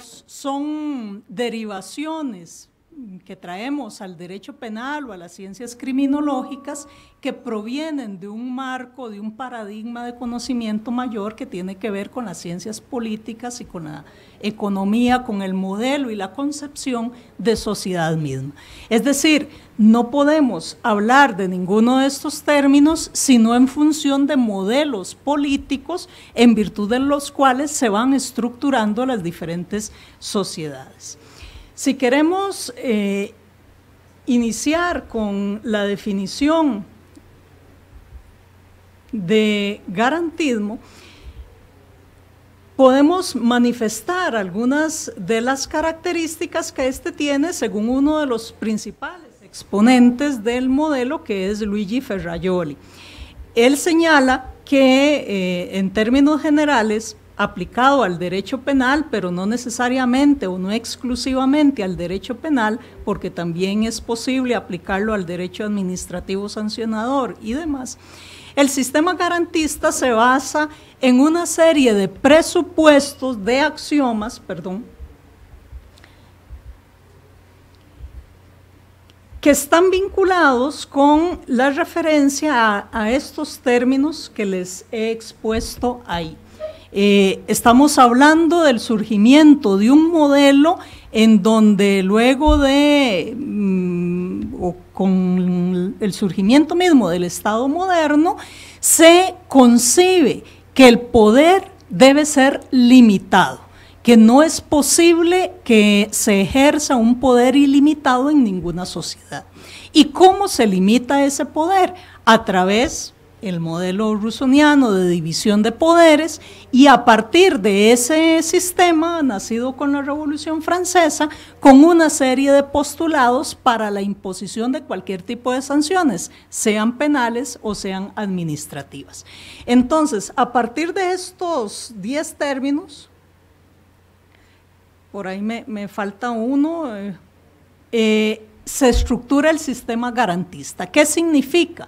son derivaciones que traemos al derecho penal o a las ciencias criminológicas que provienen de un marco, de un paradigma de conocimiento mayor que tiene que ver con las ciencias políticas y con la economía, con el modelo y la concepción de sociedad misma. Es decir, no podemos hablar de ninguno de estos términos sino en función de modelos políticos en virtud de los cuales se van estructurando las diferentes sociedades. Si queremos eh, iniciar con la definición de garantismo, podemos manifestar algunas de las características que éste tiene según uno de los principales exponentes del modelo, que es Luigi Ferraioli. Él señala que eh, en términos generales, aplicado al derecho penal, pero no necesariamente o no exclusivamente al derecho penal, porque también es posible aplicarlo al derecho administrativo sancionador y demás. El sistema garantista se basa en una serie de presupuestos, de axiomas, perdón, que están vinculados con la referencia a, estos términos que les he expuesto ahí. Eh, estamos hablando del surgimiento de un modelo en donde luego de, mm, o con el surgimiento mismo del Estado moderno, se concibe que el poder debe ser limitado, que no es posible que se ejerza un poder ilimitado en ninguna sociedad. ¿Y cómo se limita ese poder? A través el modelo rusoniano de división de poderes y a partir de ese sistema, nacido con la Revolución Francesa, con una serie de postulados para la imposición de cualquier tipo de sanciones, sean penales o sean administrativas. Entonces, a partir de estos 10 términos, por ahí me, falta uno, eh, eh, se estructura el sistema garantista. ¿Qué significa?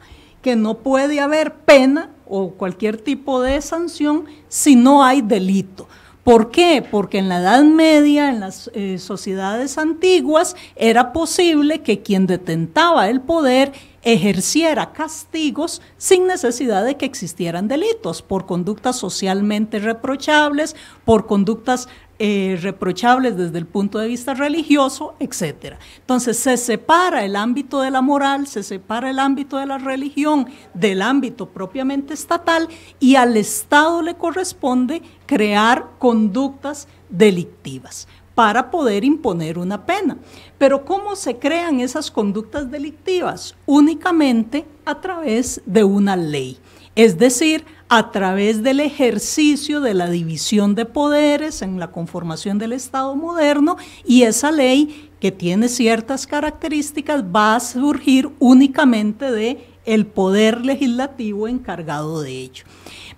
no puede haber pena o cualquier tipo de sanción si no hay delito. ¿Por qué? Porque en la Edad Media, en las eh, sociedades antiguas, era posible que quien detentaba el poder ejerciera castigos sin necesidad de que existieran delitos por conductas socialmente reprochables, por conductas eh, reprochables desde el punto de vista religioso, etcétera Entonces se separa el ámbito de la moral, se separa el ámbito de la religión del ámbito propiamente estatal y al Estado le corresponde crear conductas delictivas para poder imponer una pena. Pero ¿cómo se crean esas conductas delictivas? Únicamente a través de una ley, es decir, a través del ejercicio de la división de poderes en la conformación del Estado moderno y esa ley que tiene ciertas características va a surgir únicamente de el poder legislativo encargado de ello.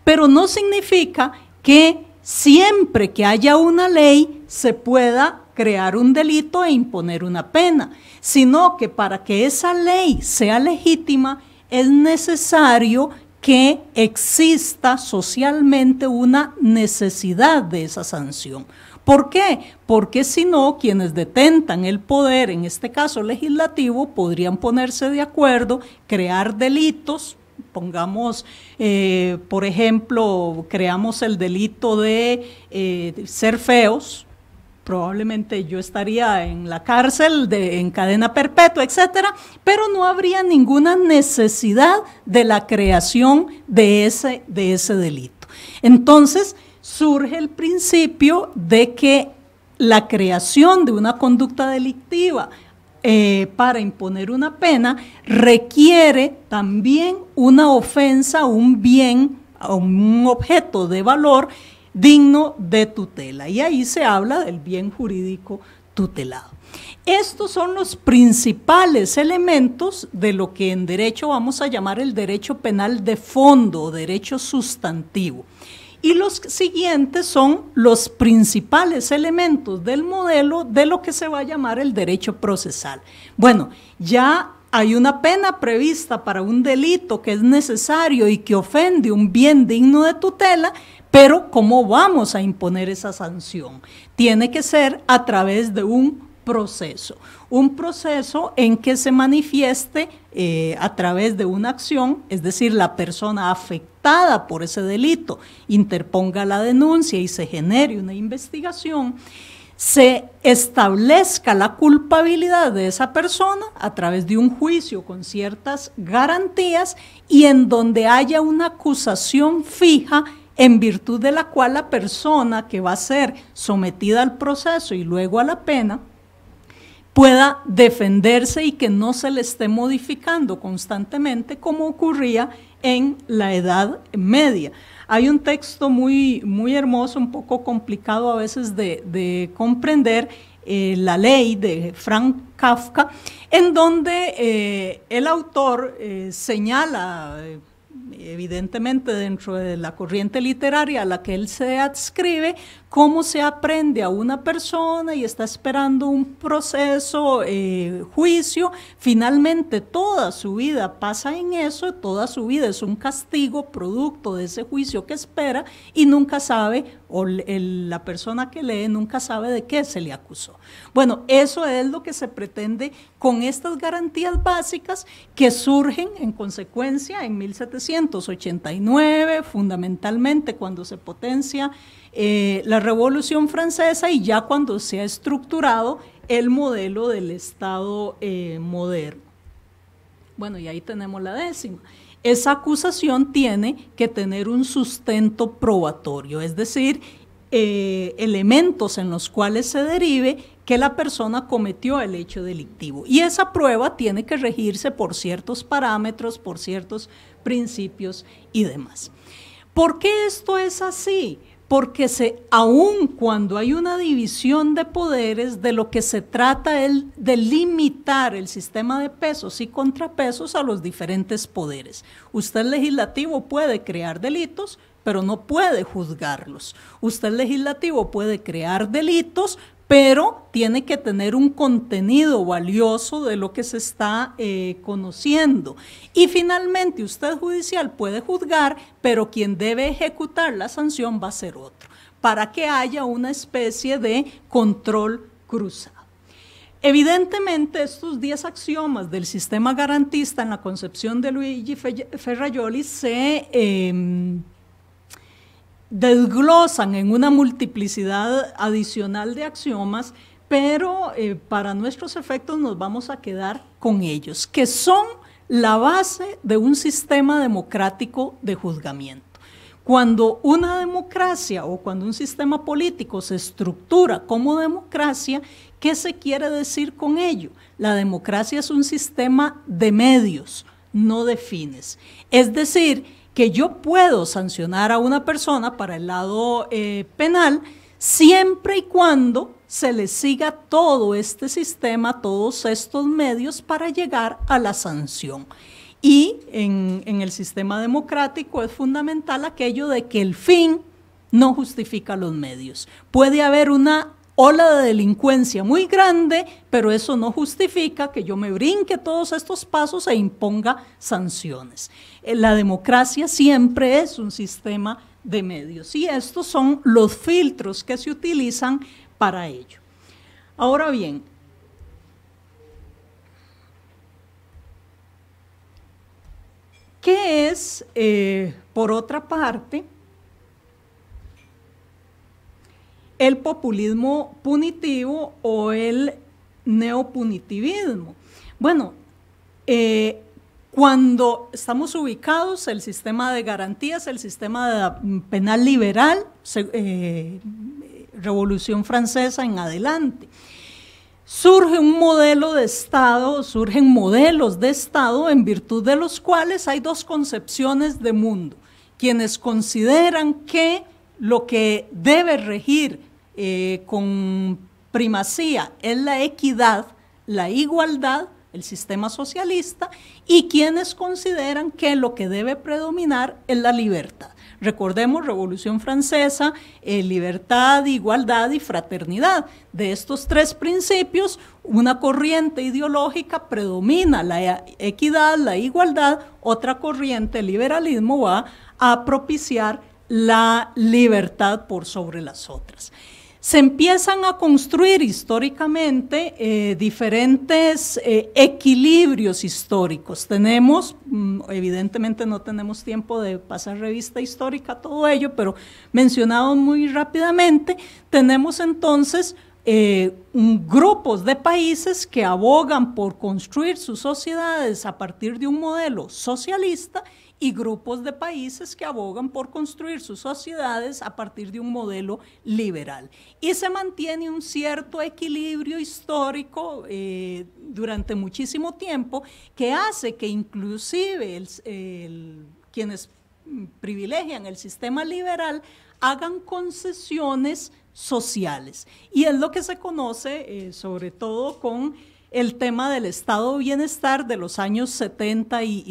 Pero no significa que siempre que haya una ley se pueda crear un delito e imponer una pena, sino que para que esa ley sea legítima es necesario que exista socialmente una necesidad de esa sanción. ¿Por qué? Porque si no, quienes detentan el poder, en este caso legislativo, podrían ponerse de acuerdo, crear delitos, pongamos, eh, por ejemplo, creamos el delito de eh, ser feos, probablemente yo estaría en la cárcel, de, en cadena perpetua, etcétera, pero no habría ninguna necesidad de la creación de ese, delito. Entonces, surge el principio de que la creación de una conducta delictiva eh, para imponer una pena requiere también una ofensa, un bien, un objeto de valor digno de tutela. Y ahí se habla del bien jurídico tutelado. Estos son los principales elementos de lo que en derecho vamos a llamar el derecho penal de fondo derecho sustantivo. Y los siguientes son los principales elementos del modelo de lo que se va a llamar el derecho procesal. Bueno, ya hay una pena prevista para un delito que es necesario y que ofende un bien digno de tutela, pero ¿cómo vamos a imponer esa sanción? Tiene que ser a través de un proceso, un proceso en que se manifieste eh, a través de una acción, es decir, la persona afectada por ese delito interponga la denuncia y se genere una investigación, se establezca la culpabilidad de esa persona a través de un juicio con ciertas garantías y en donde haya una acusación fija en virtud de la cual la persona que va a ser sometida al proceso y luego a la pena pueda defenderse y que no se le esté modificando constantemente como ocurría en la Edad Media. Hay un texto muy, muy hermoso, un poco complicado a veces de, comprender, eh, La ley de Frank Kafka, en donde eh, el autor eh, señala evidentemente dentro de la corriente literaria a la que él se adscribe, cómo se aprende a una persona y está esperando un proceso, eh, juicio, finalmente toda su vida pasa en eso, toda su vida es un castigo producto de ese juicio que espera y nunca sabe, o la persona que lee nunca sabe de qué se le acusó. Bueno, eso es lo que se pretende con estas garantías básicas que surgen en consecuencia en 1789, fundamentalmente cuando se potencia eh, la Revolución Francesa y ya cuando se ha estructurado el modelo del Estado eh, moderno. Bueno, y ahí tenemos la décima. Esa acusación tiene que tener un sustento probatorio, es decir, eh, elementos en los cuales se derive que la persona cometió el hecho delictivo. Y esa prueba tiene que regirse por ciertos parámetros, por ciertos principios y demás. ¿Por qué esto es así? porque se, aun cuando hay una división de poderes, de lo que se trata es de limitar el sistema de pesos y contrapesos a los diferentes poderes. Usted legislativo puede crear delitos, pero no puede juzgarlos. Usted legislativo puede crear delitos, pero tiene que tener un contenido valioso de lo que se está eh, conociendo. Y finalmente, usted judicial puede juzgar, pero quien debe ejecutar la sanción va a ser otro, para que haya una especie de control cruzado. Evidentemente, estos 10 axiomas del sistema garantista en la concepción de Luigi Ferrayoli se... Em, desglosan en una multiplicidad adicional de axiomas, pero eh, para nuestros efectos nos vamos a quedar con ellos, que son la base de un sistema democrático de juzgamiento. Cuando una democracia o cuando un sistema político se estructura como democracia, ¿qué se quiere decir con ello? La democracia es un sistema de medios, no de fines. Es decir, que yo puedo sancionar a una persona para el lado eh, penal siempre y cuando se le siga todo este sistema, todos estos medios para llegar a la sanción. Y en, en el sistema democrático es fundamental aquello de que el fin no justifica los medios. Puede haber una ola de delincuencia muy grande, pero eso no justifica que yo me brinque todos estos pasos e imponga sanciones. Eh, la democracia siempre es un sistema de medios y estos son los filtros que se utilizan para ello. Ahora bien, ¿qué es, eh, por otra parte, el populismo punitivo o el neopunitivismo. Bueno, eh, cuando estamos ubicados, el sistema de garantías, el sistema mm, penal liberal, eh, Revolución Francesa en adelante, surge un modelo de Estado, surgen modelos de Estado en virtud de los cuales hay dos concepciones de mundo. Quienes consideran que lo que debe regir eh, con primacía es la equidad, la igualdad, el sistema socialista, y quienes consideran que lo que debe predominar es la libertad. Recordemos Revolución Francesa, eh, libertad, igualdad y fraternidad. De estos tres principios, una corriente ideológica predomina la equidad, la igualdad, otra corriente, el liberalismo, va a propiciar la libertad por sobre las otras se empiezan a construir históricamente eh, diferentes eh, equilibrios históricos. Tenemos, mm, evidentemente no tenemos tiempo de pasar revista histórica, a todo ello, pero mencionado muy rápidamente, tenemos entonces eh, grupos de países que abogan por construir sus sociedades a partir de un modelo socialista y grupos de países que abogan por construir sus sociedades a partir de un modelo liberal. Y se mantiene un cierto equilibrio histórico eh, durante muchísimo tiempo que hace que inclusive quienes privilegian el sistema liberal hagan concesiones sociales. Y es lo que se conoce, eh, sobre todo con el tema del estado de bienestar de los años 70 y,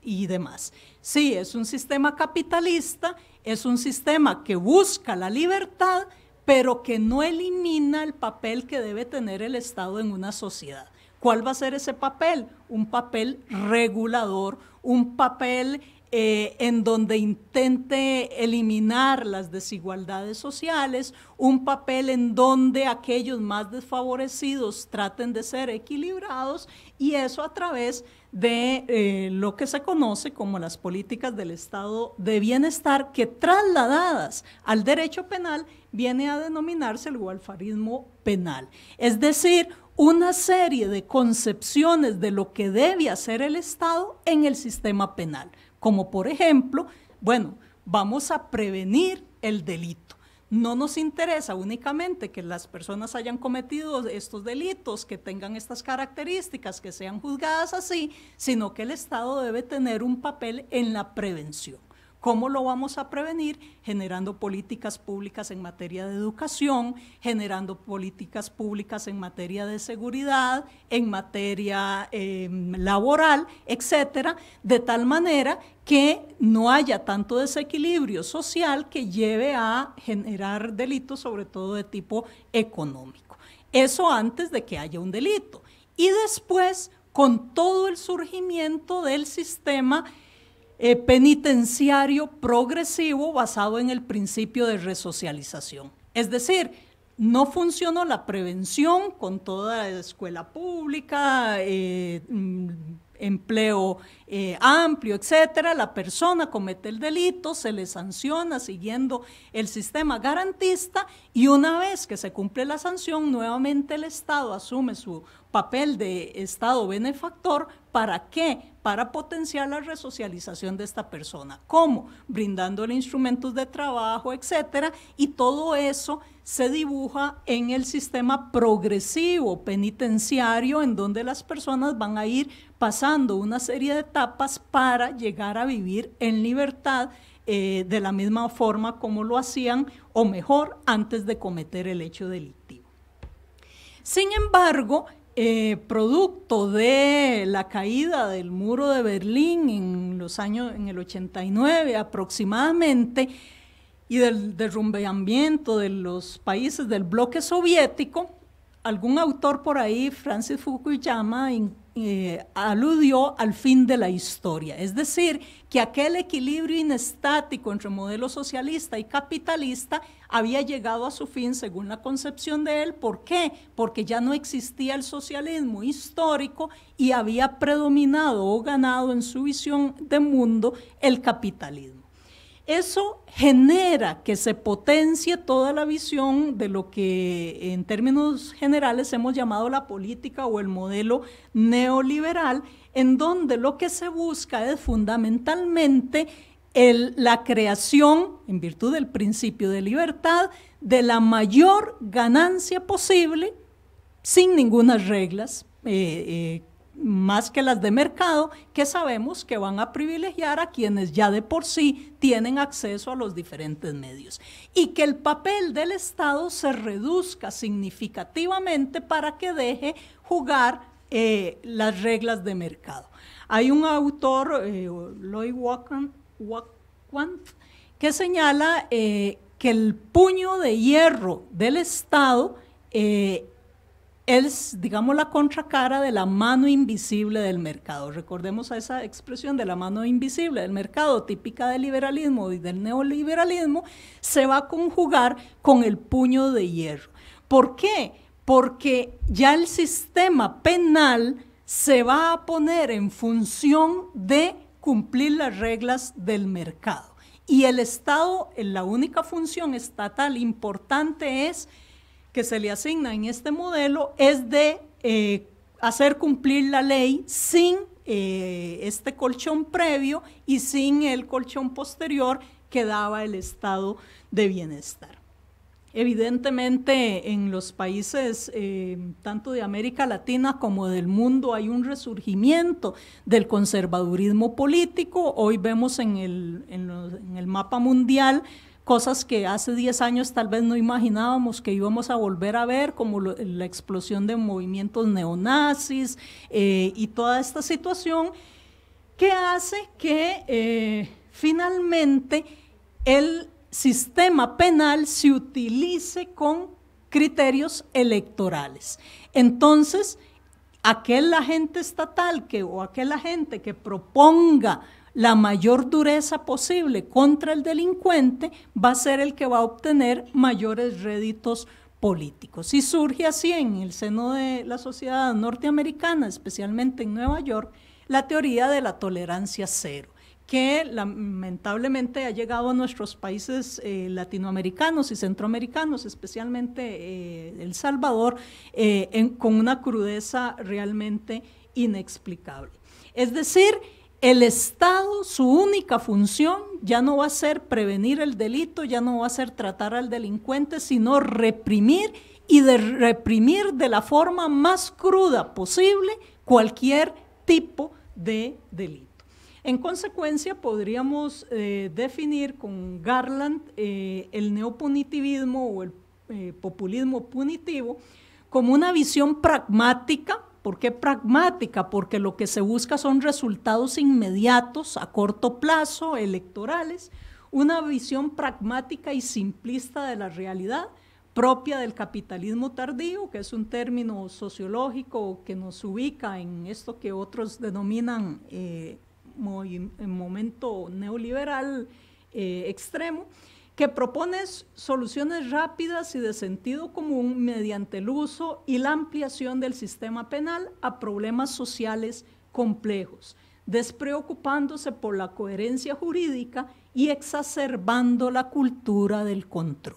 y demás. Sí, es un sistema capitalista, es un sistema que busca la libertad, pero que no elimina el papel que debe tener el Estado en una sociedad. ¿Cuál va a ser ese papel? Un papel regulador, un papel eh, en donde intente eliminar las desigualdades sociales, un papel en donde aquellos más desfavorecidos traten de ser equilibrados y eso a través de eh, lo que se conoce como las políticas del estado de bienestar que trasladadas al derecho penal viene a denominarse el gualfarismo penal. Es decir, una serie de concepciones de lo que debe hacer el Estado en el sistema penal como por ejemplo, bueno, vamos a prevenir el delito. No nos interesa únicamente que las personas hayan cometido estos delitos, que tengan estas características, que sean juzgadas así, sino que el Estado debe tener un papel en la prevención. ¿Cómo lo vamos a prevenir? Generando políticas públicas en materia de educación, generando políticas públicas en materia de seguridad, en materia em, laboral, etcétera, de tal manera que no haya tanto desequilibrio social que lleve a generar delitos, sobre todo de tipo económico. Eso antes de que haya un delito. Y después, con todo el surgimiento del sistema eh, penitenciario progresivo basado en el principio de resocialización. Es decir, no funcionó la prevención con toda la escuela pública, eh, mm, empleo eh, amplio, etcétera. La persona comete el delito, se le sanciona siguiendo el sistema garantista y una vez que se cumple la sanción, nuevamente el Estado asume su papel de Estado benefactor ¿Para qué? Para potenciar la resocialización de esta persona. ¿Cómo? Brindándole instrumentos de trabajo, etcétera, y todo eso se dibuja en el sistema progresivo penitenciario en donde las personas van a ir pasando una serie de etapas para llegar a vivir en libertad eh, de la misma forma como lo hacían o mejor antes de cometer el hecho delictivo. Sin embargo, eh, producto de la caída del muro de Berlín en los años, en el 89 aproximadamente, y del derrumbeamiento de los países del bloque soviético, algún autor por ahí, Francis Fukuyama, eh, aludió al fin de la historia, es decir, que aquel equilibrio inestático entre modelo socialista y capitalista había llegado a su fin según la concepción de él. ¿Por qué? Porque ya no existía el socialismo histórico y había predominado o ganado en su visión de mundo el capitalismo. Eso genera que se potencie toda la visión de lo que en términos generales hemos llamado la política o el modelo neoliberal, en donde lo que se busca es fundamentalmente la creación, en virtud del principio de libertad, de la mayor ganancia posible, sin ninguna reglas eh, eh, más que las de mercado, que sabemos que van a privilegiar a quienes ya de por sí tienen acceso a los diferentes medios. Y que el papel del Estado se reduzca significativamente para que deje jugar eh, las reglas de mercado. Hay un autor, eh, Lloyd Wakwant, que señala eh, que el puño de hierro del Estado eh, es, digamos, la contracara de la mano invisible del mercado. Recordemos a esa expresión de la mano invisible del mercado, típica del liberalismo y del neoliberalismo, se va a conjugar con el puño de hierro. ¿Por qué? Porque ya el sistema penal se va a poner en función de cumplir las reglas del mercado. Y el Estado, la única función estatal importante es que se le asigna en este modelo es de eh, hacer cumplir la ley sin eh, este colchón previo y sin el colchón posterior que daba el estado de bienestar. Evidentemente en los países eh, tanto de América Latina como del mundo hay un resurgimiento del conservadurismo político. Hoy vemos en el, en el mapa mundial cosas que hace 10 años tal vez no imaginábamos que íbamos a volver a ver, como la explosión de movimientos neonazis eh, y toda esta situación, que hace que eh, finalmente el sistema penal se utilice con criterios electorales. Entonces, aquel agente estatal que, o aquel agente que proponga la mayor dureza posible contra el delincuente, va a ser el que va a obtener mayores réditos políticos. Y surge así en el seno de la sociedad norteamericana, especialmente en Nueva York, la teoría de la tolerancia cero que lamentablemente ha llegado a nuestros países eh, latinoamericanos y centroamericanos, especialmente eh, El Salvador, eh, con una crudeza realmente inexplicable. Es decir, el Estado, su única función ya no va a ser prevenir el delito, ya no va a ser tratar al delincuente, sino reprimir y de reprimir de la forma más cruda posible cualquier tipo de delito. En consecuencia, podríamos eh, definir con Garland eh, el neopunitivismo o el eh, populismo punitivo como una visión pragmática ¿Por qué pragmática? Porque lo que se busca son resultados inmediatos, a corto plazo, electorales, una visión pragmática y simplista de la realidad propia del capitalismo tardío, que es un término sociológico que nos ubica en esto que otros denominan eh, momento neoliberal eh, extremo que propone soluciones rápidas y de sentido común mediante el uso y la ampliación del sistema penal a problemas sociales complejos, despreocupándose por la coherencia jurídica y exacerbando la cultura del control.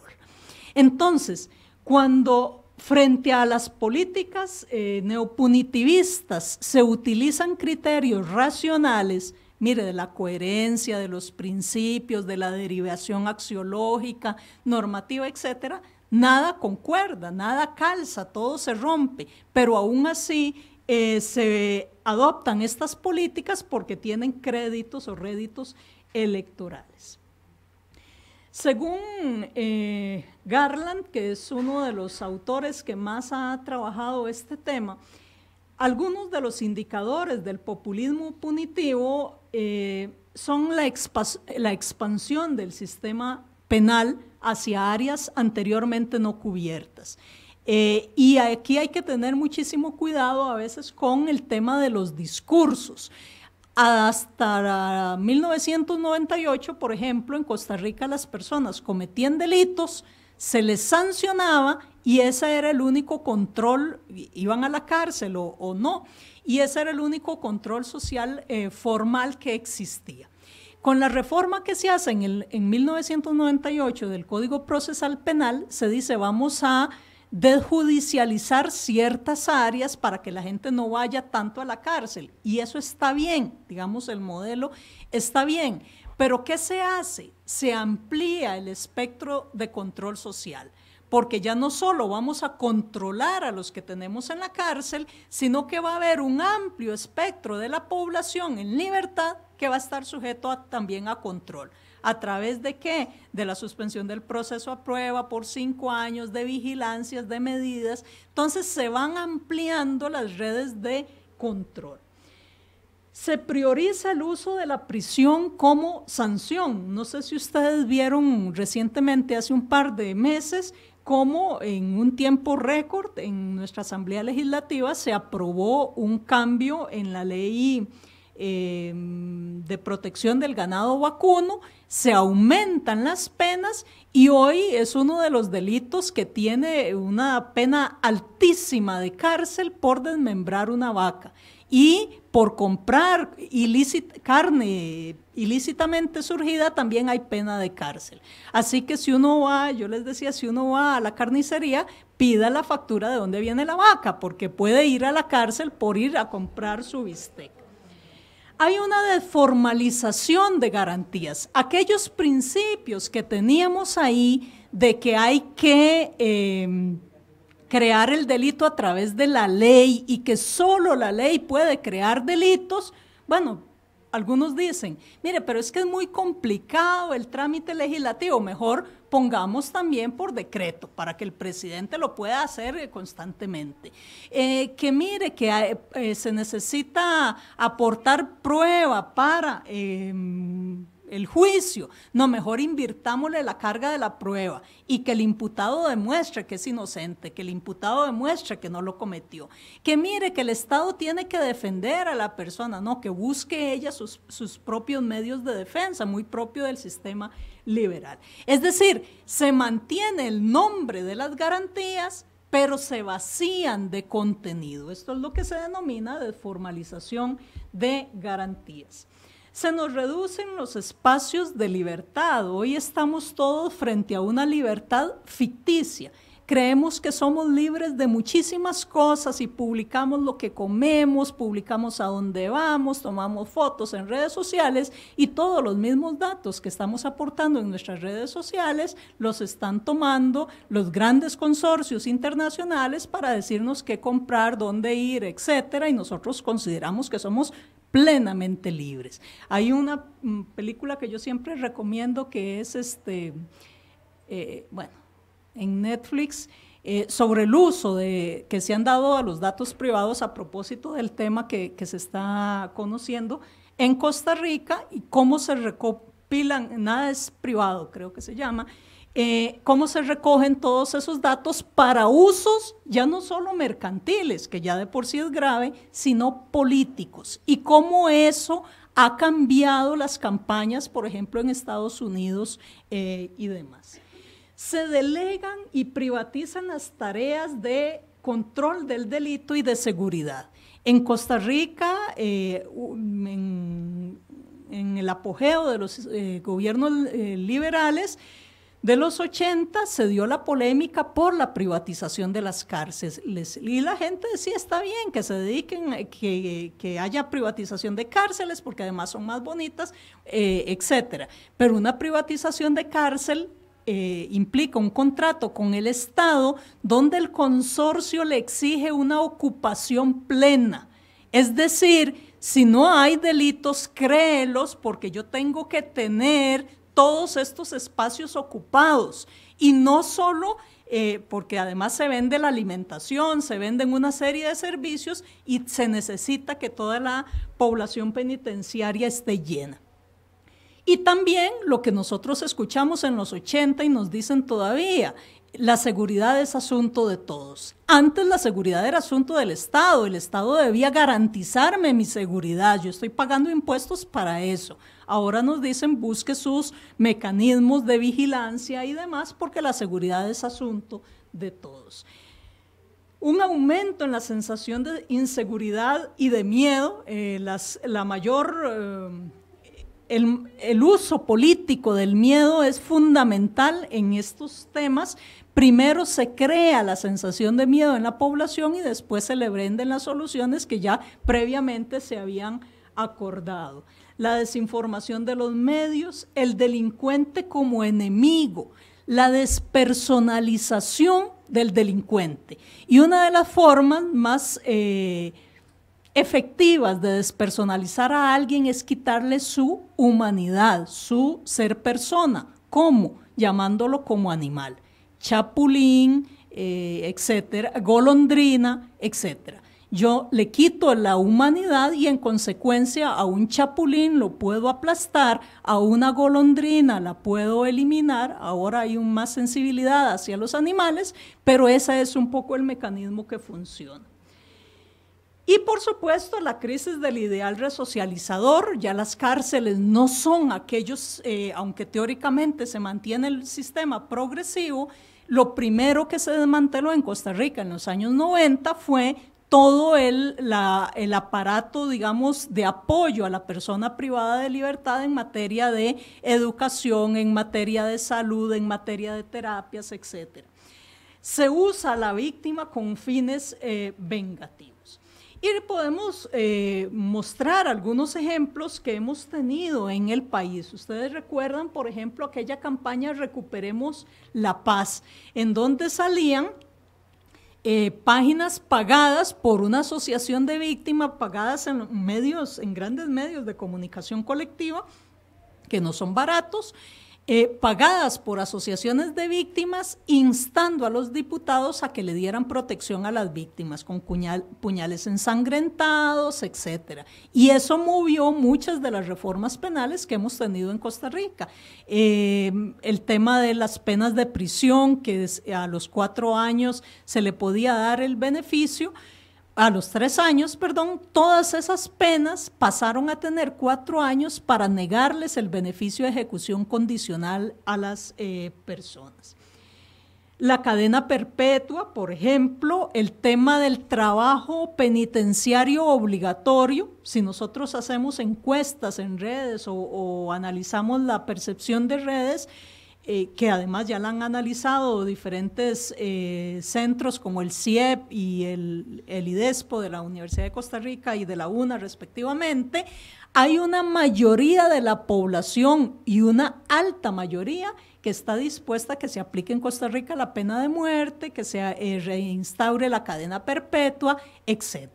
Entonces, cuando frente a las políticas eh, neopunitivistas se utilizan criterios racionales, mire, de la coherencia, de los principios, de la derivación axiológica, normativa, etcétera, nada concuerda, nada calza, todo se rompe, pero aún así eh, se adoptan estas políticas porque tienen créditos o réditos electorales. Según eh, Garland, que es uno de los autores que más ha trabajado este tema, algunos de los indicadores del populismo punitivo eh, son la, la expansión del sistema penal hacia áreas anteriormente no cubiertas. Eh, y aquí hay que tener muchísimo cuidado a veces con el tema de los discursos. Hasta 1998, por ejemplo, en Costa Rica las personas cometían delitos, se les sancionaba y ese era el único control, iban a la cárcel o no y ese era el único control social eh, formal que existía. Con la reforma que se hace en, el, en 1998 del Código Procesal Penal, se dice vamos a desjudicializar ciertas áreas para que la gente no vaya tanto a la cárcel. Y eso está bien, digamos, el modelo está bien. Pero ¿qué se hace? Se amplía el espectro de control social porque ya no solo vamos a controlar a los que tenemos en la cárcel, sino que va a haber un amplio espectro de la población en libertad que va a estar sujeto también a control. ¿A través de qué? De la suspensión del proceso a prueba por cinco años, de vigilancias, de medidas. Entonces se van ampliando las redes de control se prioriza el uso de la prisión como sanción. No sé si ustedes vieron recientemente, hace un par de meses, cómo en un tiempo récord en nuestra Asamblea Legislativa se aprobó un cambio en la ley em, de protección del ganado vacuno, se aumentan las penas y hoy es uno de los delitos que tiene una pena altísima de cárcel por desmembrar una vaca. Y por comprar ilícita, carne ilícitamente surgida, también hay pena de cárcel. Así que si uno va, yo les decía, si uno va a la carnicería, pida la factura de dónde viene la vaca, porque puede ir a la cárcel por ir a comprar su bistec. Hay una desformalización de garantías. Aquellos principios que teníamos ahí de que hay que... Em, crear el delito a través de la ley y que solo la ley puede crear delitos, bueno, algunos dicen, mire, pero es que es muy complicado el trámite legislativo, mejor pongamos también por decreto para que el presidente lo pueda hacer eh, constantemente. Eh, que mire, que eh, se necesita aportar prueba para... Em, el juicio. No, mejor invirtámosle la carga de la prueba y que el imputado demuestre que es inocente, que el imputado demuestre que no lo cometió. Que mire que el Estado tiene que defender a la persona, no, que busque ella sus, propios medios de defensa, muy propio del sistema liberal. Es decir, se mantiene el nombre de las garantías pero se vacían de contenido. Esto es lo que se denomina desformalización de garantías. Se nos reducen los espacios de libertad. Hoy estamos todos frente a una libertad ficticia. Creemos que somos libres de muchísimas cosas y publicamos lo que comemos, publicamos a dónde vamos, tomamos fotos en redes sociales y todos los mismos datos que estamos aportando en nuestras redes sociales los están tomando los grandes consorcios internacionales para decirnos qué comprar, dónde ir, etcétera, y nosotros consideramos que somos plenamente libres. Hay una mm, película que yo siempre recomiendo que es este, eh, bueno, en Netflix, eh, sobre el uso de, que se han dado a los datos privados a propósito del tema que, que se está conociendo en Costa Rica y cómo se recopilan, nada es privado creo que se llama, eh, cómo se recogen todos esos datos para usos ya no solo mercantiles, que ya de por sí es grave, sino políticos, y cómo eso ha cambiado las campañas, por ejemplo, en Estados Unidos eh, y demás. Se delegan y privatizan las tareas de control del delito y de seguridad. En Costa Rica, eh, en, el apogeo de los gobiernos liberales, de los 80 se dio la polémica por la privatización de las cárceles y la gente decía está bien que se dediquen, que, que haya privatización de cárceles porque además son más bonitas, etc. Eh, etcétera. Pero una privatización de cárcel eh, implica un contrato con el Estado donde el consorcio le exige una ocupación plena. Es decir, si no hay delitos, créelos porque yo tengo que tener todos estos espacios ocupados. Y no solo eh, porque además se vende la alimentación, se venden una serie de servicios y se necesita que toda la población penitenciaria esté llena. Y también lo que nosotros escuchamos en los 80 y nos dicen todavía, la seguridad es asunto de todos. Antes la seguridad era asunto del Estado, el Estado debía garantizarme mi seguridad, yo estoy pagando impuestos para eso. Ahora nos dicen busque sus mecanismos de vigilancia y demás, porque la seguridad es asunto de todos. Un aumento en la sensación de inseguridad y de miedo, eh, mayor... Eh, el, el, uso político del miedo es fundamental en estos temas. Primero se crea la sensación de miedo en la población y después se le brinden las soluciones que ya previamente se habían acordado la desinformación de los medios, el delincuente como enemigo, la despersonalización del delincuente. Y una de las formas más eh, efectivas de despersonalizar a alguien es quitarle su humanidad, su ser persona. como Llamándolo como animal. Chapulín, eh, etcétera, golondrina, etcétera. Yo le quito la humanidad y en consecuencia a un chapulín lo puedo aplastar, a una golondrina la puedo eliminar, ahora hay un más sensibilidad hacia los animales, pero ese es un poco el mecanismo que funciona. Y por supuesto la crisis del ideal resocializador, ya las cárceles no son aquellos, eh, aunque teóricamente se mantiene el sistema progresivo, lo primero que se desmanteló en Costa Rica en los años 90 fue todo el, el, aparato, digamos, de apoyo a la persona privada de libertad en materia de educación, en materia de salud, en materia de terapias, etc. Se usa a la víctima con fines eh, vengativos. Y podemos eh, mostrar algunos ejemplos que hemos tenido en el país. Ustedes recuerdan, por ejemplo, aquella campaña Recuperemos la Paz, en donde salían eh, páginas pagadas por una asociación de víctimas, pagadas en medios, en grandes medios de comunicación colectiva, que no son baratos, eh, pagadas por asociaciones de víctimas, instando a los diputados a que le dieran protección a las víctimas con puñales ensangrentados, etc. Y eso movió muchas de las reformas penales que hemos tenido en Costa Rica. Em, el tema de las penas de prisión, que a los cuatro años se le podía dar el beneficio a los tres años, perdón, todas esas penas pasaron a tener cuatro años para negarles el beneficio de ejecución condicional a las eh, personas. La cadena perpetua, por ejemplo, el tema del trabajo penitenciario obligatorio, si nosotros hacemos encuestas en redes o analizamos la percepción de redes, eh, que además ya la han analizado diferentes eh, centros como el CIEP y el, IDESPO de la Universidad de Costa Rica y de la UNA respectivamente, hay una mayoría de la población y una alta mayoría que está dispuesta a que se aplique en Costa Rica la pena de muerte, que se eh, reinstaure la cadena perpetua, etc.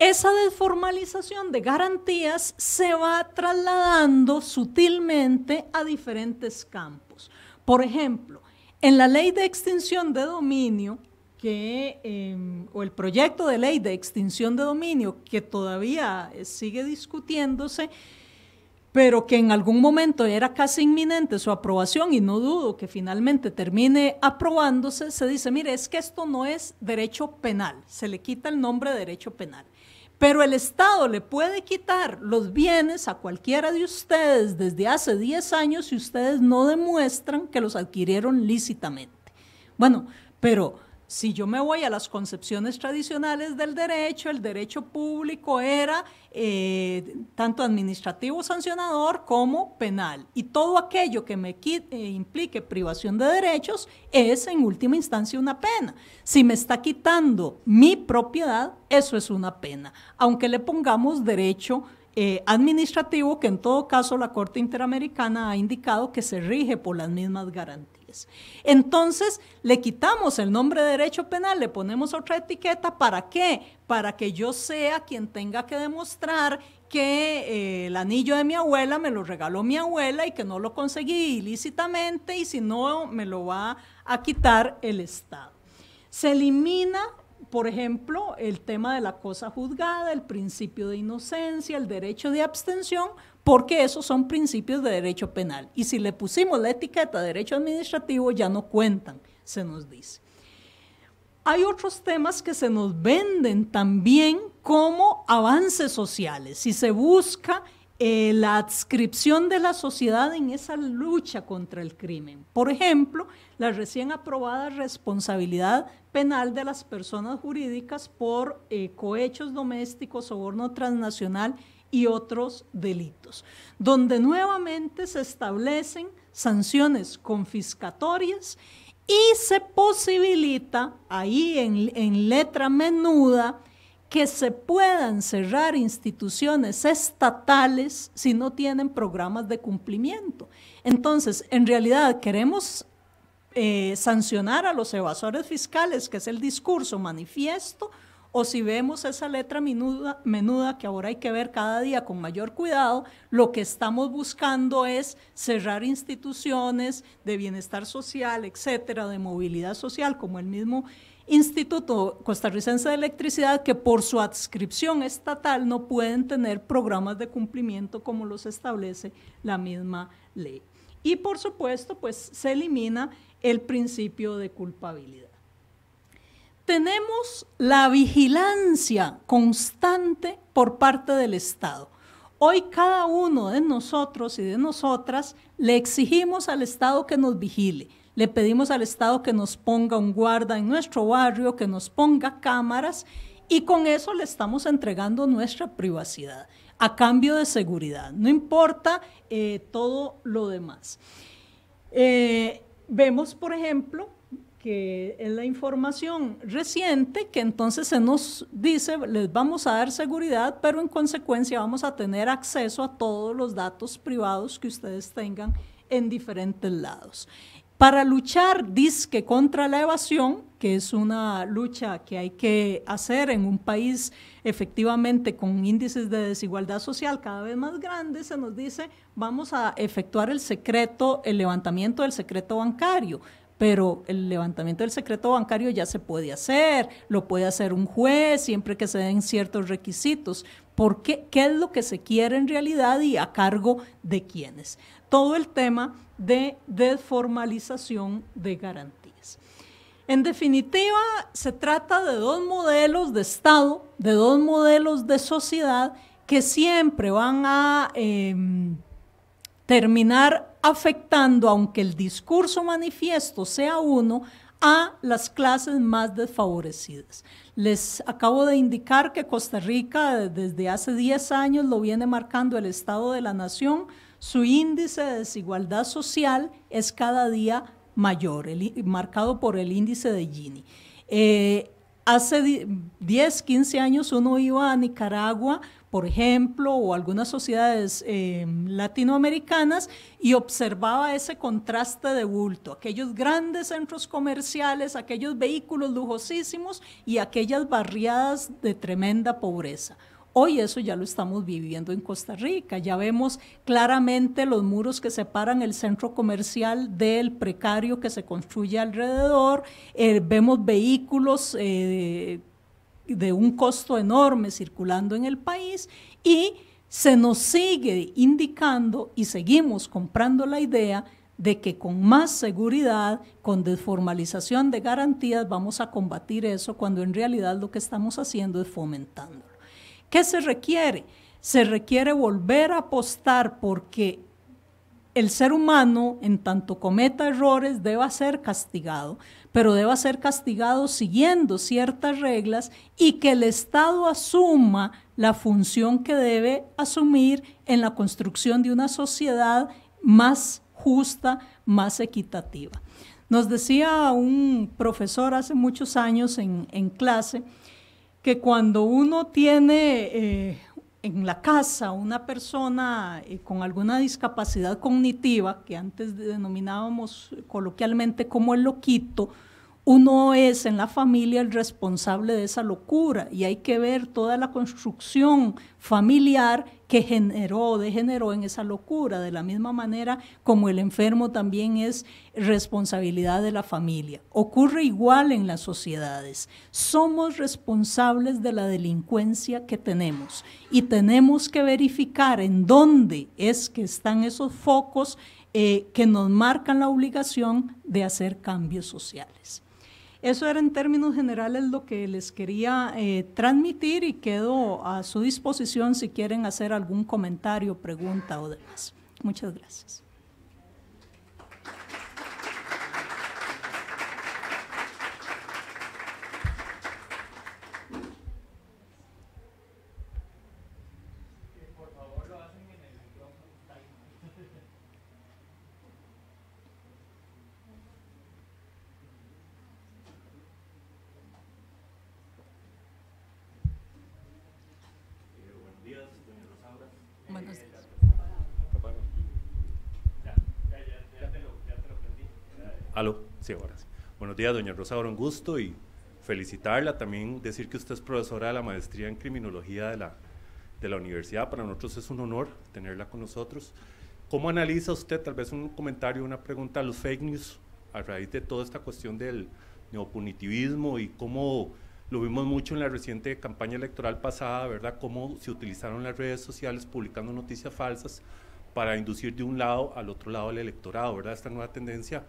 esa desformalización de garantías se va trasladando sutilmente a diferentes campos. Por ejemplo, en la ley de extinción de dominio, que, em, o el proyecto de ley de extinción de dominio que todavía eh, sigue discutiéndose, pero que en algún momento era casi inminente su aprobación y no dudo que finalmente termine aprobándose, se dice, mire, es que esto no es derecho penal, se le quita el nombre de derecho penal. Pero el Estado le puede quitar los bienes a cualquiera de ustedes desde hace 10 años si ustedes no demuestran que los adquirieron lícitamente. Bueno, pero si yo me voy a las concepciones tradicionales del derecho, el derecho público era eh, tanto administrativo sancionador como penal. Y todo aquello que me eh, implique privación de derechos es en última instancia una pena. Si me está quitando mi propiedad, eso es una pena, aunque le pongamos derecho eh, administrativo, que en todo caso la Corte Interamericana ha indicado que se rige por las mismas garantías. Entonces, le quitamos el nombre de derecho penal, le ponemos otra etiqueta, ¿para qué? Para que yo sea quien tenga que demostrar que eh, el anillo de mi abuela me lo regaló mi abuela y que no lo conseguí ilícitamente y si no, me lo va a quitar el Estado. Se elimina por ejemplo, el tema de la cosa juzgada, el principio de inocencia, el derecho de abstención, porque esos son principios de derecho penal. Y si le pusimos la etiqueta de derecho administrativo, ya no cuentan, se nos dice. Hay otros temas que se nos venden también como avances sociales. Si se busca eh, la adscripción de la sociedad en esa lucha contra el crimen. Por ejemplo, la recién aprobada responsabilidad penal de las personas jurídicas por eh, cohechos domésticos, soborno transnacional y otros delitos, donde nuevamente se establecen sanciones confiscatorias y se posibilita ahí en, letra menuda que se puedan cerrar instituciones estatales si no tienen programas de cumplimiento. Entonces, en realidad queremos eh, sancionar a los evasores fiscales, que es el discurso manifiesto, o si vemos esa letra menuda, que ahora hay que ver cada día con mayor cuidado, lo que estamos buscando es cerrar instituciones de bienestar social, etcétera, de movilidad social, como el mismo Instituto Costarricense de Electricidad, que por su adscripción estatal no pueden tener programas de cumplimiento como los establece la misma ley. Y por supuesto, pues se elimina el principio de culpabilidad tenemos la vigilancia constante por parte del Estado. Hoy cada uno de nosotros y de nosotras le exigimos al Estado que nos vigile. Le pedimos al Estado que nos ponga un guarda en nuestro barrio, que nos ponga cámaras y con eso le estamos entregando nuestra privacidad a cambio de seguridad. No importa eh, todo lo demás. Eh, vemos, por ejemplo, que es la información reciente que entonces se nos dice, les vamos a dar seguridad, pero en consecuencia vamos a tener acceso a todos los datos privados que ustedes tengan en diferentes lados. Para luchar, disque, contra la evasión, que es una lucha que hay que hacer en un país efectivamente con índices de desigualdad social cada vez más grandes, se nos dice, vamos a efectuar el secreto, el levantamiento del secreto bancario pero el levantamiento del secreto bancario ya se puede hacer, lo puede hacer un juez siempre que se den ciertos requisitos. ¿Por qué? es lo que se quiere en realidad y a cargo de quiénes? Todo el tema de desformalización de garantías. En definitiva, se trata de dos modelos de Estado, de dos modelos de sociedad que siempre van a em, terminar afectando, aunque el discurso manifiesto sea uno, a las clases más desfavorecidas. Les acabo de indicar que Costa Rica eh, desde hace 10 años lo viene marcando el Estado de la Nación. Su índice de desigualdad social es cada día mayor, marcado por el índice de Gini. Eh, hace 10, 15 años uno iba a Nicaragua por ejemplo, o algunas sociedades em, latinoamericanas, y observaba ese contraste de bulto, aquellos grandes centros comerciales, aquellos vehículos lujosísimos y aquellas barriadas de tremenda pobreza. Hoy eso ya lo estamos viviendo en Costa Rica, ya vemos claramente los muros que separan el centro comercial del precario que se construye alrededor, eh, vemos vehículos... Eh, de un costo enorme circulando en el país y se nos sigue indicando y seguimos comprando la idea de que con más seguridad, con desformalización de garantías, vamos a combatir eso cuando en realidad lo que estamos haciendo es fomentándolo. ¿Qué se requiere? Se requiere volver a apostar porque el ser humano, en tanto cometa errores, deba ser castigado, pero deba ser castigado siguiendo ciertas reglas y que el Estado asuma la función que debe asumir en la construcción de una sociedad más justa, más equitativa. Nos decía un profesor hace muchos años en, clase que cuando uno tiene eh, en la casa una persona eh, con alguna discapacidad cognitiva, que antes denominábamos coloquialmente como el loquito, uno es en la familia el responsable de esa locura y hay que ver toda la construcción familiar que generó, o degeneró en esa locura, de la misma manera como el enfermo también es responsabilidad de la familia. Ocurre igual en las sociedades. Somos responsables de la delincuencia que tenemos y tenemos que verificar en dónde es que están esos focos eh, que nos marcan la obligación de hacer cambios sociales. Eso era en términos generales lo que les quería eh, transmitir y quedo a su disposición si quieren hacer algún comentario, pregunta o demás. Muchas gracias. Buenos días. Buenos días, doña Rosa, ahora un gusto y felicitarla. También decir que usted es profesora de la maestría en criminología de la, de la universidad. Para nosotros es un honor tenerla con nosotros. ¿Cómo analiza usted, tal vez un comentario, una pregunta, los fake news a raíz de toda esta cuestión del neopunitivismo y cómo lo vimos mucho en la reciente campaña electoral pasada, ¿verdad? Cómo se utilizaron las redes sociales publicando noticias falsas para inducir de un lado al otro lado al electorado, ¿verdad? Esta nueva tendencia,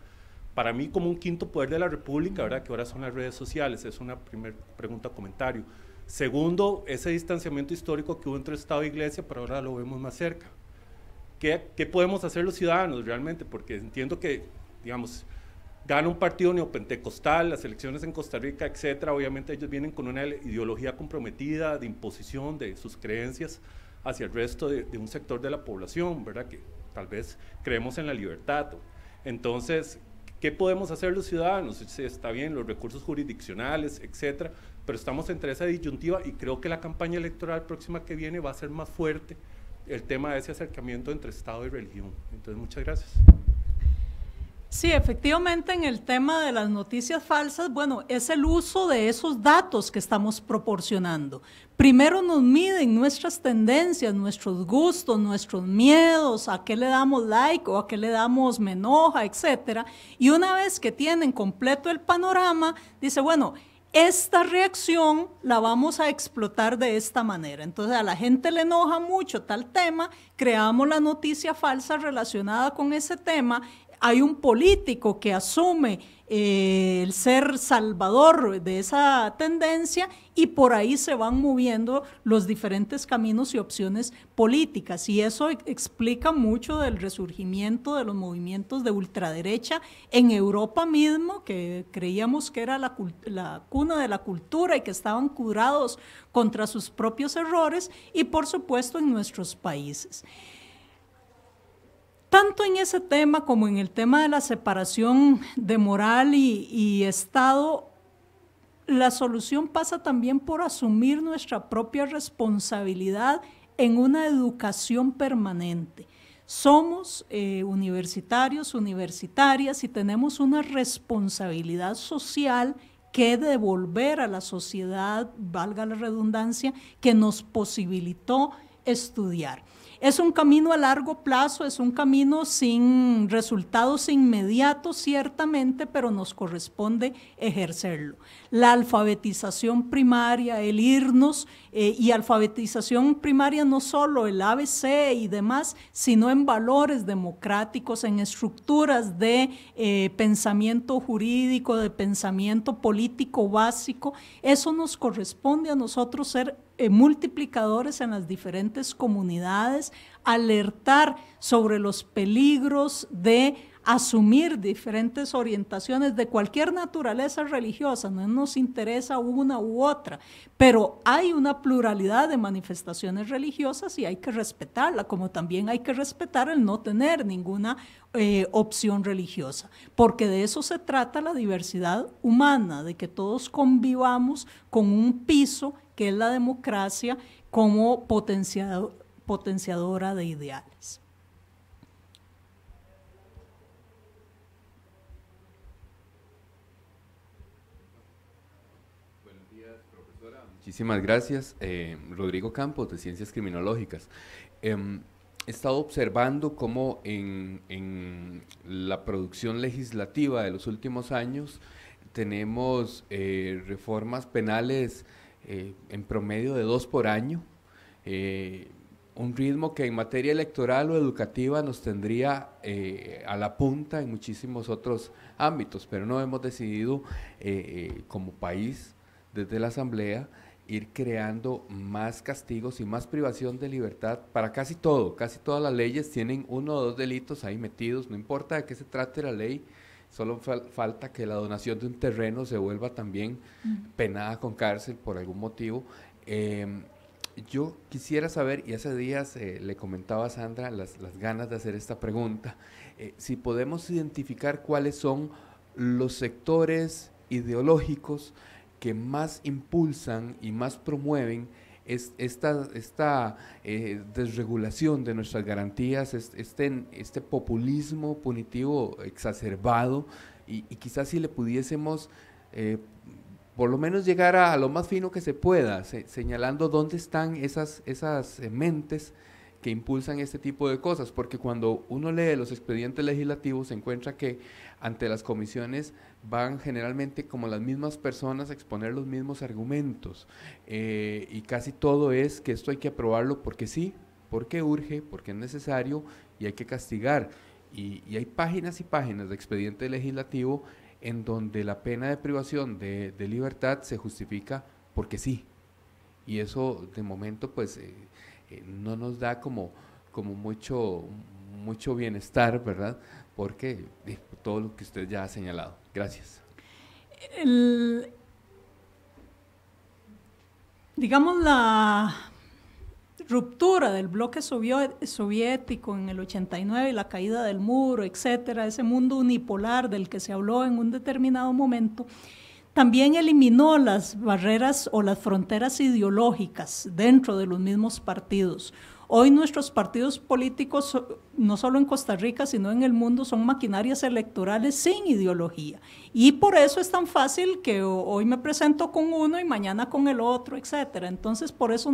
para mí como un quinto poder de la República, ¿verdad? Que ahora son las redes sociales, es una primera pregunta, comentario. Segundo, ese distanciamiento histórico que hubo entre Estado e Iglesia, pero ahora lo vemos más cerca. ¿Qué, ¿Qué podemos hacer los ciudadanos realmente? Porque entiendo que, digamos, gana un partido neopentecostal, las elecciones en Costa Rica, etcétera, obviamente ellos vienen con una ideología comprometida de imposición de sus creencias hacia el resto de, un sector de la población, ¿verdad? Que tal vez creemos en la libertad. Entonces, ¿qué podemos hacer los ciudadanos? Está bien, los recursos jurisdiccionales, etcétera, pero estamos entre esa disyuntiva y creo que la campaña electoral próxima que viene va a ser más fuerte el tema de ese acercamiento entre Estado y religión. Entonces, muchas gracias. Sí, efectivamente en el tema de las noticias falsas, bueno, es el uso de esos datos que estamos proporcionando. Primero nos miden nuestras tendencias, nuestros gustos, nuestros miedos, a qué le damos like o a qué le damos me enoja, etcétera. Y una vez que tienen completo el panorama, dice, bueno, esta reacción la vamos a explotar de esta manera. Entonces a la gente le enoja mucho tal tema, creamos la noticia falsa relacionada con ese tema, hay un político que asume eh, el ser salvador de esa tendencia y por ahí se van moviendo los diferentes caminos y opciones políticas. Y eso explica mucho del resurgimiento de los movimientos de ultraderecha en Europa mismo, que creíamos que era la cuna de la cultura y que estaban curados contra sus propios errores, y por supuesto en nuestros países tanto en ese tema como en el tema de la separación de moral y, Estado, la solución pasa también por asumir nuestra propia responsabilidad en una educación permanente. Somos eh, universitarios, universitarias y tenemos una responsabilidad social que devolver a la sociedad, valga la redundancia, que nos posibilitó estudiar. Es un camino a largo plazo, es un camino sin resultados inmediatos, ciertamente, pero nos corresponde ejercerlo. La alfabetización primaria, el irnos, eh, y alfabetización primaria no solo el ABC y demás, sino en valores democráticos, en estructuras de eh, pensamiento jurídico, de pensamiento político básico, eso nos corresponde a nosotros ser eh, multiplicadores en las diferentes comunidades, alertar sobre los peligros de asumir diferentes orientaciones de cualquier naturaleza religiosa, no nos interesa una u otra, pero hay una pluralidad de manifestaciones religiosas y hay que respetarla, como también hay que respetar el no tener ninguna eh, opción religiosa, porque de eso se trata la diversidad humana, de que todos convivamos con un piso que es la democracia como potenciadora de ideales. Buenos días, profesora. Muchísimas gracias. Eh, Rodrigo Campos, de Ciencias Criminológicas. Em, he estado observando cómo en, la producción legislativa de los últimos años tenemos eh, reformas penales eh, en promedio de dos por año, eh, un ritmo que en materia electoral o educativa nos tendría eh, a la punta en muchísimos otros ámbitos, pero no hemos decidido como país desde la Asamblea ir creando más castigos y más privación de libertad para casi todo, casi todas las leyes tienen uno o dos delitos ahí metidos, no importa de qué se trate la ley, Solo falta que la donación de un terreno se vuelva también penada con cárcel por algún motivo. Em, yo quisiera saber, y hace días eh, le comentaba a Sandra las, ganas de hacer esta pregunta, eh, si podemos identificar cuáles son los sectores ideológicos que más impulsan y más promueven esta, eh, desregulación de nuestras garantías, este, este, populismo punitivo exacerbado, y, quizás si le pudiésemos eh, por lo menos llegar a, lo más fino que se pueda, señalando dónde están esas, eh, mentes que impulsan este tipo de cosas, porque cuando uno lee los expedientes legislativos se encuentra que ante las comisiones van generalmente como las mismas personas a exponer los mismos argumentos eh, y casi todo es que esto hay que aprobarlo porque sí, porque urge, porque es necesario y hay que castigar. Y, hay páginas y páginas de expediente legislativo en donde la pena de privación de, libertad se justifica porque sí. Y eso de momento pues eh, eh, no nos da como, como mucho, mucho bienestar, ¿verdad? Porque todo lo que usted ya ha señalado. Gracias. digamos, la ruptura del bloque soviético en el 89 y la caída del muro, etcétera, ese mundo unipolar del que se habló en un determinado momento, también eliminó las barreras o las fronteras ideológicas dentro de los mismos partidos. Hoy nuestros partidos políticos, no solo en Costa Rica, sino en el mundo, son maquinarias electorales sin ideología. Y por eso es tan fácil que hoy me presento con uno y mañana con el otro, etcétera. Entonces, por eso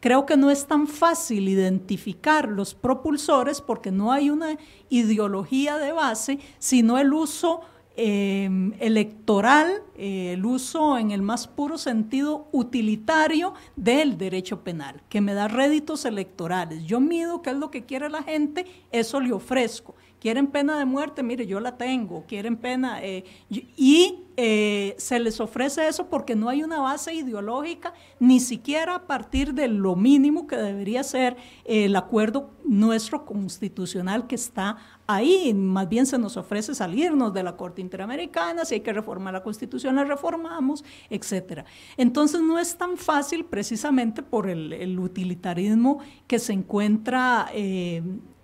creo que no es tan fácil identificar los propulsores porque no hay una ideología de base, sino el uso Em, electoral, eh, el uso en el más puro sentido utilitario del derecho penal, que me da réditos electorales. Yo mido qué es lo que quiere la gente, eso le ofrezco. Quieren pena de muerte, mire, yo la tengo. Quieren pena. Eh, y eh, se les ofrece eso porque no hay una base ideológica, ni siquiera a partir de lo mínimo que debería ser eh, el acuerdo nuestro constitucional que está ahí. Más bien se nos ofrece salirnos de la Corte Interamericana, si hay que reformar la Constitución, la reformamos, etcétera. Entonces no es tan fácil precisamente por el, utilitarismo que se encuentra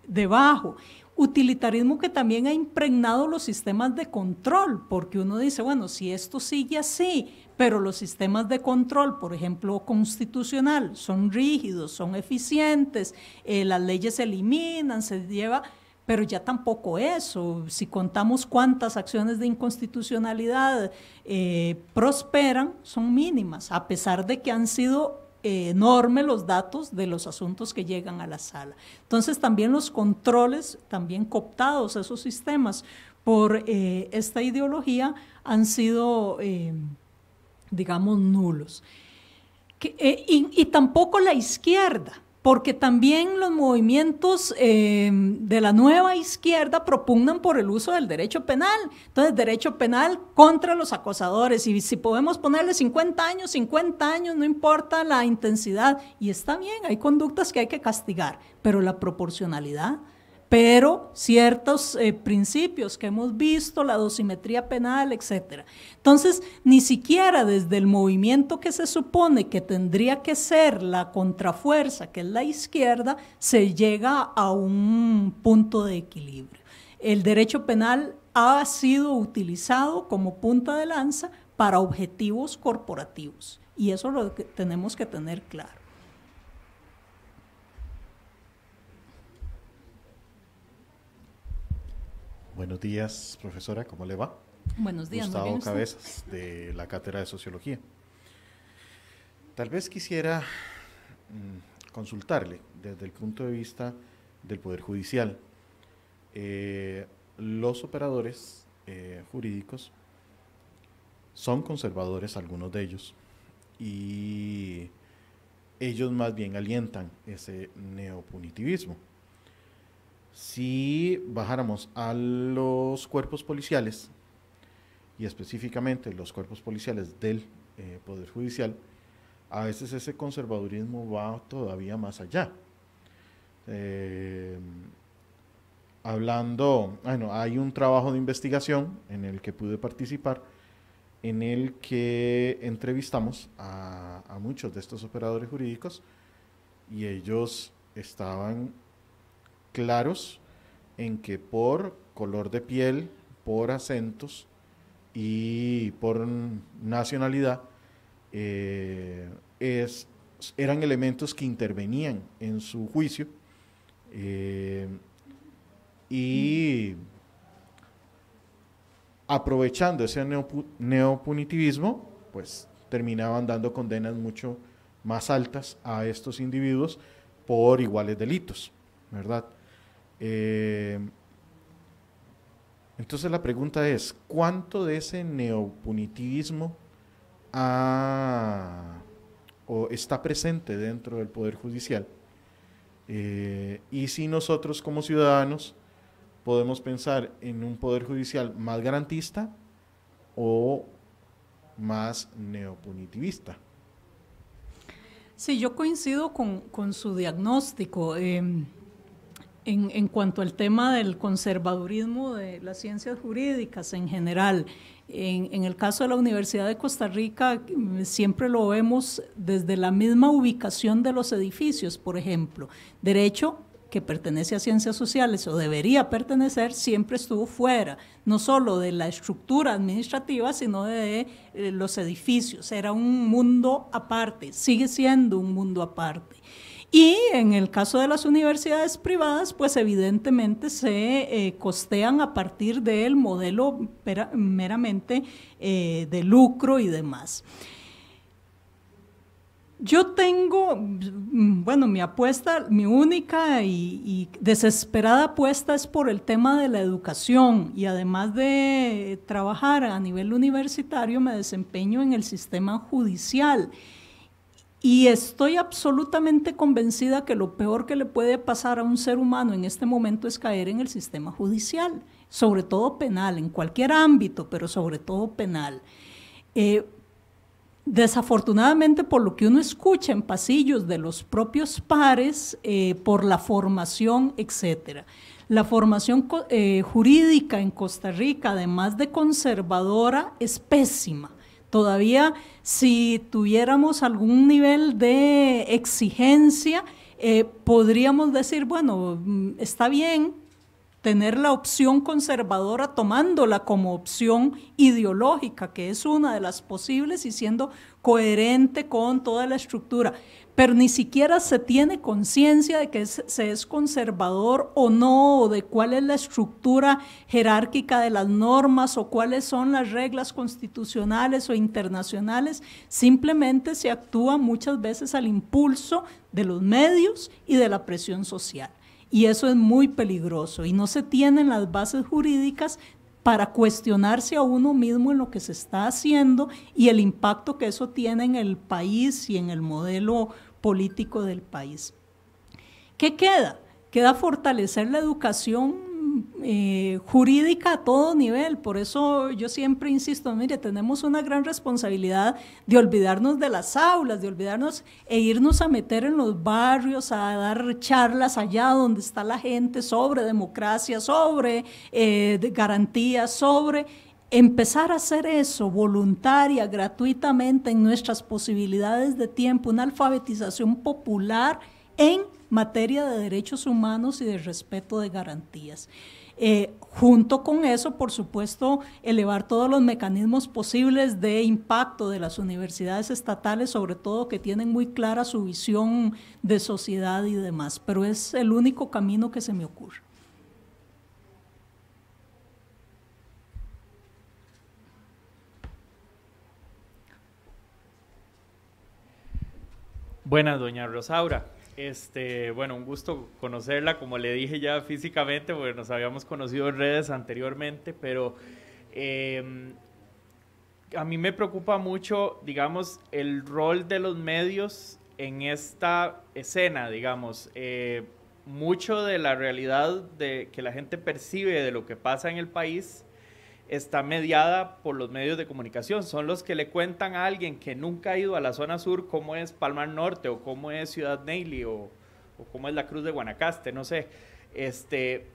debajo utilitarismo que también ha impregnado los sistemas de control, porque uno dice, bueno, si esto sigue así, pero los sistemas de control, por ejemplo, constitucional, son rígidos, son eficientes, eh, las leyes se eliminan, se lleva, pero ya tampoco eso. Si contamos cuántas acciones de inconstitucionalidad eh, prosperan, son mínimas, a pesar de que han sido eh, enorme los datos de los asuntos que llegan a la sala. Entonces también los controles, también cooptados esos sistemas por eh, esta ideología, han sido, eh, digamos, nulos. y tampoco la izquierda porque también los movimientos eh, de la nueva izquierda propugnan por el uso del derecho penal. Entonces, derecho penal contra los acosadores. Y si podemos ponerle 50 años, 50 años, no importa la intensidad. Y está bien, hay conductas que hay que castigar, pero la proporcionalidad pero ciertos eh, principios que hemos visto, la dosimetría penal, etc. Entonces, ni siquiera desde el movimiento que se supone que tendría que ser la contrafuerza, que es la izquierda, se llega a un punto de equilibrio. El derecho penal ha sido utilizado como punta de lanza para objetivos corporativos y eso lo tenemos que tener claro. Buenos días, profesora, ¿cómo le va? Buenos días, Gustavo Cabezas, de la Cátedra de Sociología. Tal vez quisiera mm, consultarle desde el punto de vista del Poder Judicial. Eh, los operadores eh, jurídicos son conservadores, algunos de ellos, y ellos más bien alientan ese neopunitivismo. Si bajáramos a los cuerpos policiales, y específicamente los cuerpos policiales del eh, Poder Judicial, a veces ese conservadurismo va todavía más allá. Eh, hablando, bueno, hay un trabajo de investigación en el que pude participar, en el que entrevistamos a muchos de estos operadores jurídicos y ellos estaban claros en que por color de piel, por acentos y por nacionalidad, eh, es, eran elementos que intervenían en su juicio. Eh, y aprovechando ese neopunitivismo, pues terminaban dando condenas mucho más altas a estos individuos por iguales delitos, ¿verdad? Eh, entonces la pregunta es, ¿cuánto de ese neopunitivismo está presente dentro del Poder Judicial? Eh, y si nosotros como ciudadanos podemos pensar en un Poder Judicial más garantista o más neopunitivista. Sí, yo coincido con, su diagnóstico. Eh, en, cuanto al tema del conservadurismo de las ciencias jurídicas en general, en, el caso de la Universidad de Costa Rica mm, siempre lo vemos desde la misma ubicación de los edificios, por ejemplo. Derecho que pertenece a ciencias sociales o debería pertenecer, siempre estuvo fuera, no solo de la estructura administrativa, sino de eh, los edificios. Era un mundo aparte, sigue siendo un mundo aparte. Y en el caso de las universidades privadas, pues evidentemente se eh, costean a partir del modelo meramente eh, de lucro y demás. Yo tengo, bueno, mi apuesta, mi única y, y, desesperada apuesta es por el tema de la educación y además de trabajar a nivel universitario me desempeño en el sistema judicial. Y estoy absolutamente convencida que lo peor que le puede pasar a un ser humano en este momento es caer en el sistema judicial, sobre todo penal, en cualquier ámbito, pero sobre todo penal. Eh, desafortunadamente, por lo que uno escucha en pasillos de los propios pares, eh, por la formación, etcétera. La formación eh, jurídica en Costa Rica, además de conservadora, es pésima Todavía si tuviéramos algún nivel de exigencia, eh, podríamos decir, bueno, mm, está bien tener la opción conservadora tomándola como opción ideológica, que es una de las posibles y siendo coherente con toda la estructura pero ni siquiera se tiene conciencia de que se es conservador o no, o de cuál es la estructura jerárquica de las normas o cuáles son las reglas constitucionales o internacionales. Simplemente se actúa muchas veces al impulso de los medios y de la presión social. Y eso es muy peligroso y no se tienen las bases jurídicas para cuestionarse a uno mismo en lo que se está haciendo y el impacto que eso tiene en el país y en el modelo político del país. ¿Qué queda? Queda fortalecer la educación eh, jurídica a todo nivel. Por eso yo siempre insisto, mire, tenemos una gran responsabilidad de olvidarnos de las aulas, de olvidarnos e irnos a meter en los barrios, a dar charlas allá donde está la gente sobre democracia, sobre eh, garantías, sobre empezar a hacer eso voluntaria, gratuitamente, en nuestras posibilidades de tiempo, una alfabetización popular en materia de derechos humanos y de respeto de garantías. Eh, junto con eso, por supuesto, elevar todos los mecanismos posibles de impacto de las universidades estatales, sobre todo que tienen muy clara su visión de sociedad y demás, pero es el único camino que se me ocurre. Buenas, doña Rosaura. Este, bueno, un gusto conocerla, como le dije ya físicamente, porque nos habíamos conocido en redes anteriormente, pero em, a mí me preocupa mucho, digamos, el rol de los medios en esta escena, digamos. Eh, mucho de la realidad de, que la gente percibe de lo que pasa en el país está mediada por los medios de comunicación. Son los que le cuentan a alguien que nunca ha ido a la zona sur cómo es Palmar Norte o cómo es Ciudad Neily o, cómo es la Cruz de Guanacaste, no sé. Este,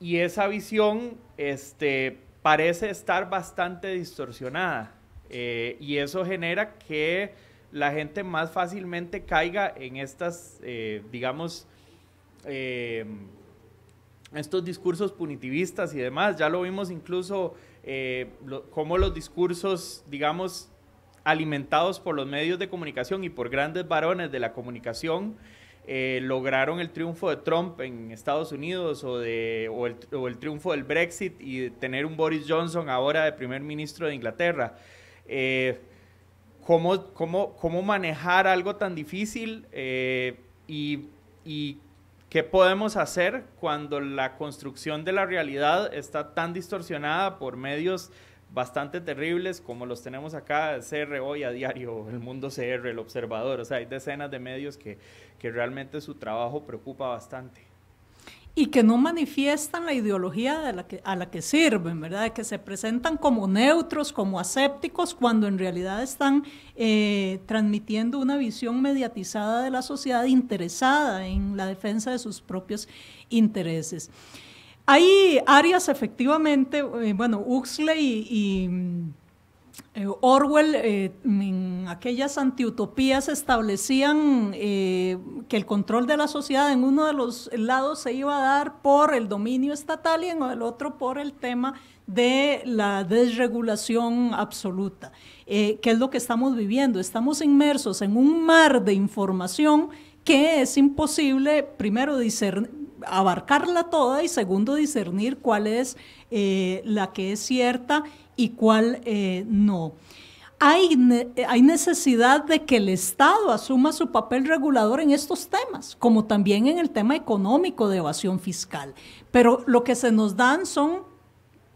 y esa visión este, parece estar bastante distorsionada eh, y eso genera que la gente más fácilmente caiga en estas, eh, digamos, eh, estos discursos punitivistas y demás. Ya lo vimos incluso eh, cómo los discursos, digamos, alimentados por los medios de comunicación y por grandes varones de la comunicación, eh, lograron el triunfo de Trump en Estados Unidos o, de, el, triunfo del Brexit y tener un Boris Johnson ahora de primer ministro de Inglaterra. Eh, ¿cómo, manejar algo tan difícil y, y, ¿Qué podemos hacer cuando la construcción de la realidad está tan distorsionada por medios bastante terribles como los tenemos acá, CR hoy a diario, el mundo CR, el observador? O sea, hay decenas de medios que, que realmente su trabajo preocupa bastante y que no manifiestan la ideología de la a la que sirven, ¿verdad? Que se presentan como neutros, como asépticos, cuando en realidad están eh, transmitiendo una visión mediatizada de la sociedad interesada en la defensa de sus propios intereses. Hay áreas efectivamente, eh, bueno, Huxley y mm, eh, Orwell eh, en aquellas antiutopías establecían eh, que el control de la sociedad en uno de los lados se iba a dar por el dominio estatal y en el otro por el tema de la desregulación absoluta, ¿Qué es lo que estamos viviendo. Estamos inmersos en un mar de información que es imposible, primero, discernir abarcarla toda y segundo discernir cuál es eh, la que es cierta y cuál eh, no. Hay, hay, necesidad de que el Estado asuma su papel regulador en estos temas, como también en el tema económico de evasión fiscal. Pero lo que se nos dan son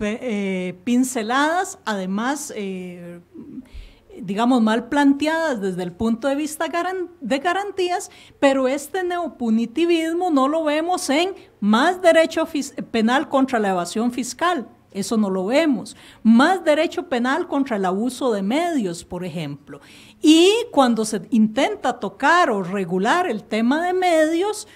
eh, pinceladas, además digamos, mal planteadas desde el punto de vista de garantías, pero este neopunitivismo no lo vemos en más derecho penal contra la evasión fiscal. Eso no lo vemos. Más derecho penal contra el abuso de medios, por ejemplo. Y cuando se intenta tocar o regular el tema de medios,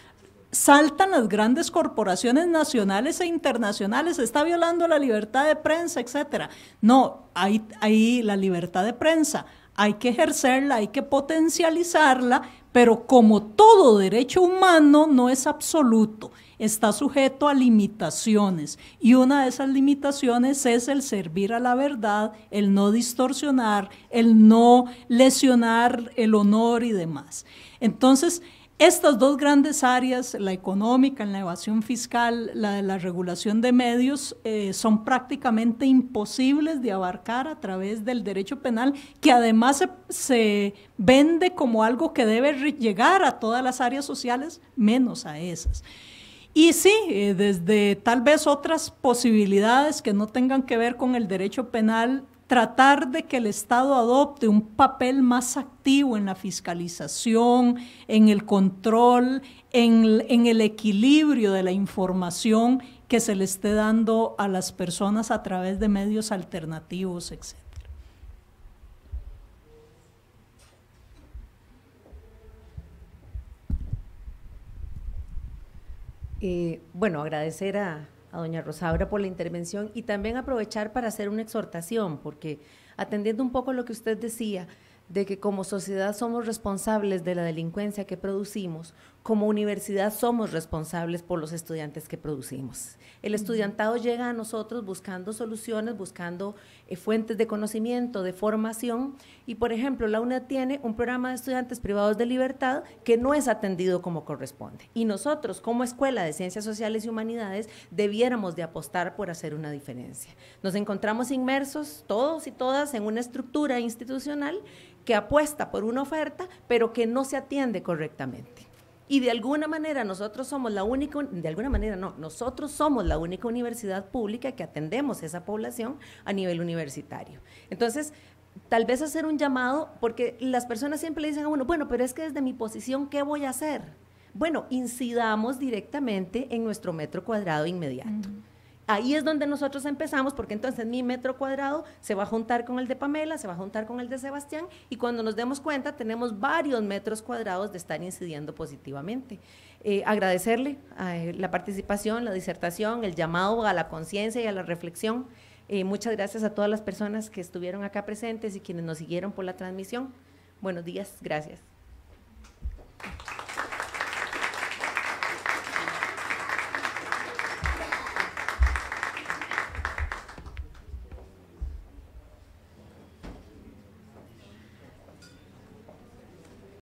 saltan las grandes corporaciones nacionales e internacionales, está violando la libertad de prensa, etcétera. No, hay, ahí la libertad de prensa, hay que ejercerla, hay que potencializarla, pero como todo derecho humano no es absoluto, está sujeto a limitaciones y una de esas limitaciones es el servir a la verdad, el no distorsionar, el no lesionar el honor y demás. Entonces, estas dos grandes áreas, la económica, la evasión fiscal, la de la regulación de medios, eh, son prácticamente imposibles de abarcar a través del derecho penal, que además se vende como algo que debe llegar a todas las áreas sociales, menos a esas. Y sí, eh, desde tal vez otras posibilidades que no tengan que ver con el derecho penal, tratar de que el Estado adopte un papel más activo en la fiscalización, en el control, en, el equilibrio de la información que se le esté dando a las personas a través de medios alternativos, etc. Eh, bueno, agradecer a, a doña Rosaura por la intervención y también aprovechar para hacer una exhortación, porque atendiendo un poco lo que usted decía, de que como sociedad somos responsables de la delincuencia que producimos, como universidad somos responsables por los estudiantes que producimos. El estudiantado llega a nosotros buscando soluciones, buscando eh, fuentes de conocimiento, de formación, y por ejemplo, la UNED tiene un programa de estudiantes privados de libertad que no es atendido como corresponde. Y nosotros, como Escuela de Ciencias Sociales y Humanidades, debiéramos de apostar por hacer una diferencia. Nos encontramos inmersos, todos y todas, en una estructura institucional que apuesta por una oferta, pero que no se atiende correctamente. Y de alguna manera nosotros somos la única, de alguna manera no, nosotros somos la única universidad pública que atendemos a esa población a nivel universitario. Entonces, tal vez hacer un llamado, porque las personas siempre le dicen a bueno, pero es que desde mi posición, ¿qué voy a hacer? Bueno, incidamos directamente en nuestro metro cuadrado inmediato. Ahí es donde nosotros empezamos, porque entonces mi metro cuadrado se va a juntar con el de Pamela, se va a juntar con el de Sebastián, y cuando nos demos cuenta tenemos varios metros cuadrados de estar incidiendo positivamente. Eh, agradecerle eh, la participación, la disertación, el llamado a la conciencia y a la reflexión. Eh, muchas gracias a todas las personas que estuvieron acá presentes y quienes nos siguieron por la transmisión. Buenos días, gracias.